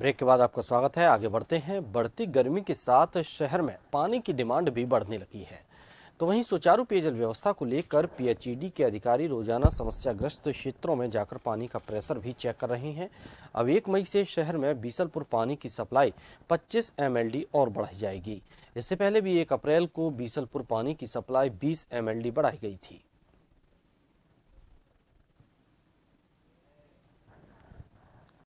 break के बाद आपका स्वागत है आगे बढ़ते हैं बढ़ती गर्मी के साथ शहर में पानी की डिमांड भी बढ़ने लगी है तो वहीं सुचारू पेयजल व्यवस्था को लेकर पीएचईडी के अधिकारी रोजाना समस्याग्रस्त क्षेत्रों में जाकर पानी का प्रेशर भी चेक कर रहे हैं अब एक मई से शहर में बीसलपुर पानी की सप्लाई 25 एमएलडी और बढ़ाई जाएगी इससे पहले भी एक अप्रैल को बीसलपुर पानी की सप्लाई 20 एमएलडी बढ़ाई गई थी